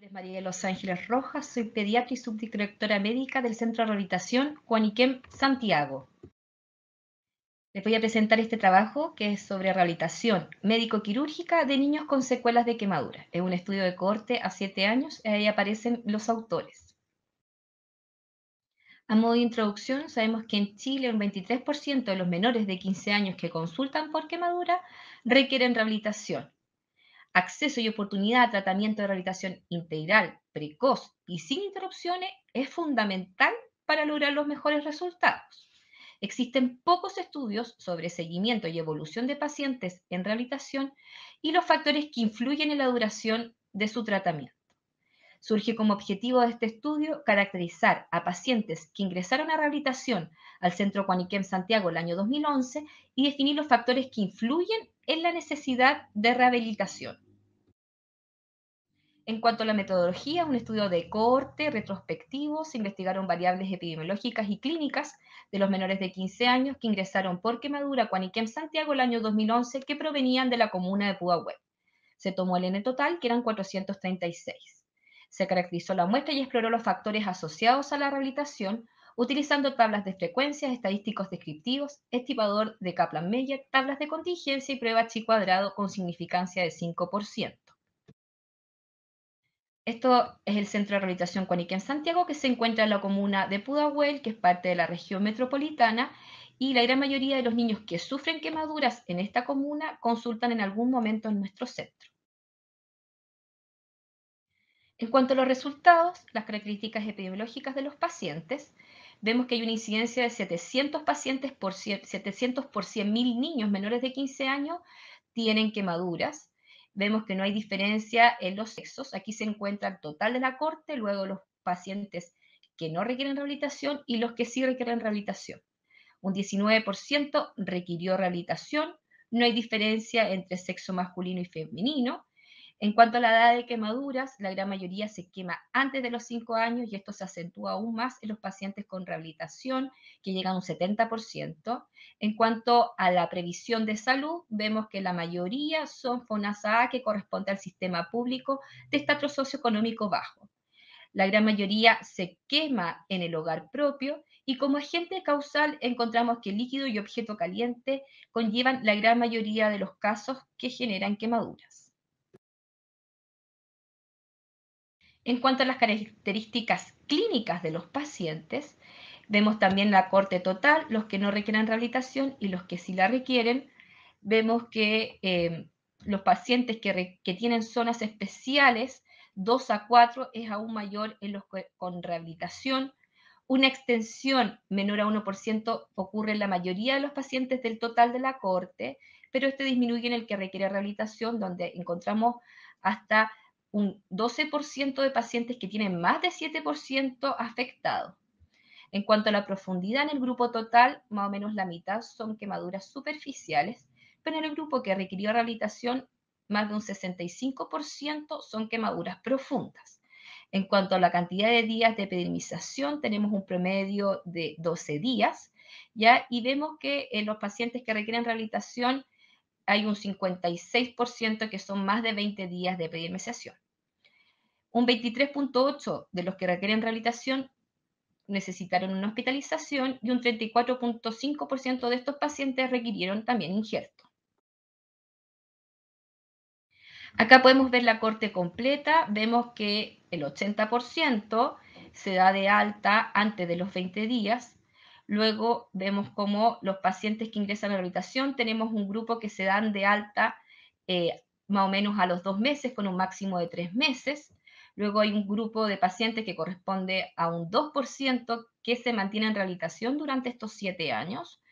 nombre María de Los Ángeles Rojas, soy pediatra y subdirectora médica del Centro de Rehabilitación Juaniquem Santiago. Les voy a presentar este trabajo que es sobre rehabilitación médico-quirúrgica de niños con secuelas de quemadura. Es un estudio de corte a 7 años y ahí aparecen los autores. A modo de introducción, sabemos que en Chile un 23% de los menores de 15 años que consultan por quemadura requieren rehabilitación acceso y oportunidad a tratamiento de rehabilitación integral, precoz y sin interrupciones es fundamental para lograr los mejores resultados. Existen pocos estudios sobre seguimiento y evolución de pacientes en rehabilitación y los factores que influyen en la duración de su tratamiento. Surge como objetivo de este estudio caracterizar a pacientes que ingresaron a rehabilitación al Centro Juaniquem Santiago el año 2011 y definir los factores que influyen en la necesidad de rehabilitación. En cuanto a la metodología, un estudio de corte, retrospectivo, se investigaron variables epidemiológicas y clínicas de los menores de 15 años que ingresaron por quemadura Cuaniquem Santiago el año 2011 que provenían de la comuna de Pudahuel. Se tomó el N total, que eran 436. Se caracterizó la muestra y exploró los factores asociados a la rehabilitación utilizando tablas de frecuencias, estadísticos descriptivos, estimador de kaplan media, tablas de contingencia y prueba chi cuadrado con significancia de 5%. Esto es el Centro de Rehabilitación en Santiago, que se encuentra en la comuna de Pudahuel, que es parte de la región metropolitana, y la gran mayoría de los niños que sufren quemaduras en esta comuna consultan en algún momento en nuestro centro. En cuanto a los resultados, las características epidemiológicas de los pacientes, vemos que hay una incidencia de 700 pacientes por 700 por 100.000 niños menores de 15 años tienen quemaduras, Vemos que no hay diferencia en los sexos. Aquí se encuentra el total de la corte, luego los pacientes que no requieren rehabilitación y los que sí requieren rehabilitación. Un 19% requirió rehabilitación. No hay diferencia entre sexo masculino y femenino. En cuanto a la edad de quemaduras, la gran mayoría se quema antes de los 5 años y esto se acentúa aún más en los pacientes con rehabilitación, que llegan a un 70%. En cuanto a la previsión de salud, vemos que la mayoría son FONASA, que corresponde al sistema público de estatus socioeconómico bajo. La gran mayoría se quema en el hogar propio y como agente causal encontramos que líquido y objeto caliente conllevan la gran mayoría de los casos que generan quemaduras. En cuanto a las características clínicas de los pacientes, vemos también la corte total, los que no requieren rehabilitación y los que sí la requieren. Vemos que eh, los pacientes que, tienen zonas especiales, 2 a 4 es aún mayor en los con rehabilitación. Una extensión menor a 1% ocurre en la mayoría de los pacientes del total de la corte, pero este disminuye en el que requiere rehabilitación, donde encontramos hasta un 12% de pacientes que tienen más de 7% afectados. En cuanto a la profundidad en el grupo total, más o menos la mitad son quemaduras superficiales, pero en el grupo que requirió rehabilitación, más de un 65% son quemaduras profundas. En cuanto a la cantidad de días de epidemización, tenemos un promedio de 12 días, ¿ya? Y vemos que en eh, los pacientes que requieren rehabilitación, hay un 56% que son más de 20 días de pedir Un 23.8% de los que requieren rehabilitación necesitaron una hospitalización y un 34.5% de estos pacientes requirieron también injerto. Acá podemos ver la corte completa, vemos que el 80% se da de alta antes de los 20 días, Luego vemos cómo los pacientes que ingresan a la tenemos un grupo que se dan de alta eh, más o menos a los dos meses, con un máximo de tres meses. Luego hay un grupo de pacientes que corresponde a un 2% que se mantiene en rehabilitación durante estos siete años.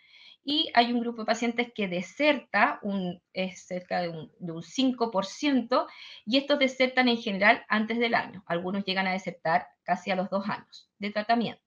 Y hay un grupo de pacientes que deserta, un, es cerca de un 5%, y estos desertan en general antes del año. Algunos llegan a desertar casi a los dos años de tratamiento.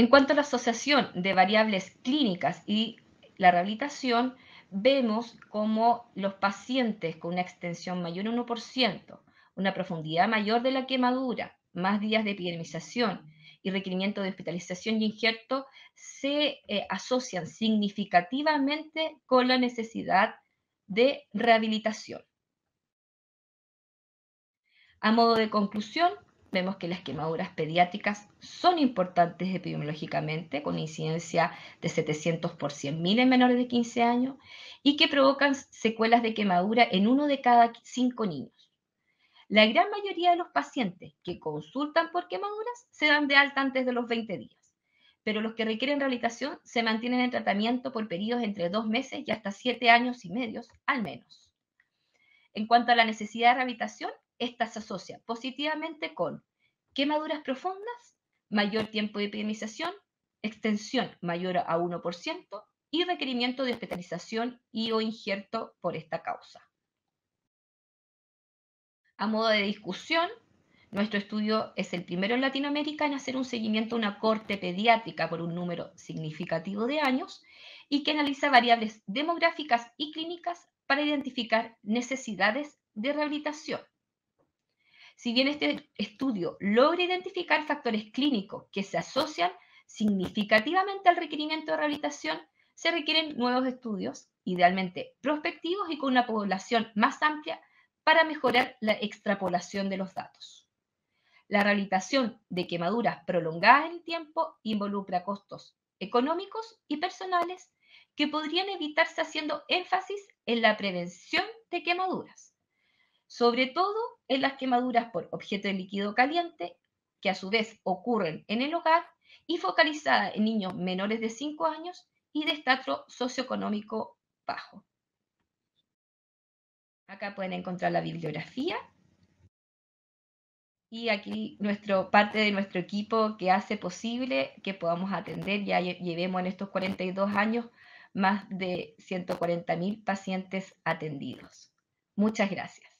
En cuanto a la asociación de variables clínicas y la rehabilitación, vemos como los pacientes con una extensión mayor de 1%, una profundidad mayor de la quemadura, más días de epidemización y requerimiento de hospitalización y injerto se eh, asocian significativamente con la necesidad de rehabilitación. A modo de conclusión, Vemos que las quemaduras pediátricas son importantes epidemiológicamente, con incidencia de 700 por 100.000 en menores de 15 años, y que provocan secuelas de quemadura en uno de cada cinco niños. La gran mayoría de los pacientes que consultan por quemaduras se dan de alta antes de los 20 días, pero los que requieren rehabilitación se mantienen en tratamiento por periodos entre dos meses y hasta siete años y medio al menos. En cuanto a la necesidad de rehabilitación, esta se asocia positivamente con quemaduras profundas, mayor tiempo de epidemización, extensión mayor a 1% y requerimiento de hospitalización y o injerto por esta causa. A modo de discusión, nuestro estudio es el primero en Latinoamérica en hacer un seguimiento a una corte pediátrica por un número significativo de años y que analiza variables demográficas y clínicas para identificar necesidades de rehabilitación si bien este estudio logra identificar factores clínicos que se asocian significativamente al requerimiento de rehabilitación, se requieren nuevos estudios, idealmente prospectivos y con una población más amplia para mejorar la extrapolación de los datos. La rehabilitación de quemaduras prolongadas en el tiempo involucra costos económicos y personales que podrían evitarse haciendo énfasis en la prevención de quemaduras sobre todo en las quemaduras por objeto de líquido caliente, que a su vez ocurren en el hogar, y focalizada en niños menores de 5 años y de estatus socioeconómico bajo. Acá pueden encontrar la bibliografía y aquí nuestro, parte de nuestro equipo que hace posible que podamos atender, ya llevemos en estos 42 años más de 140.000 pacientes atendidos. Muchas gracias.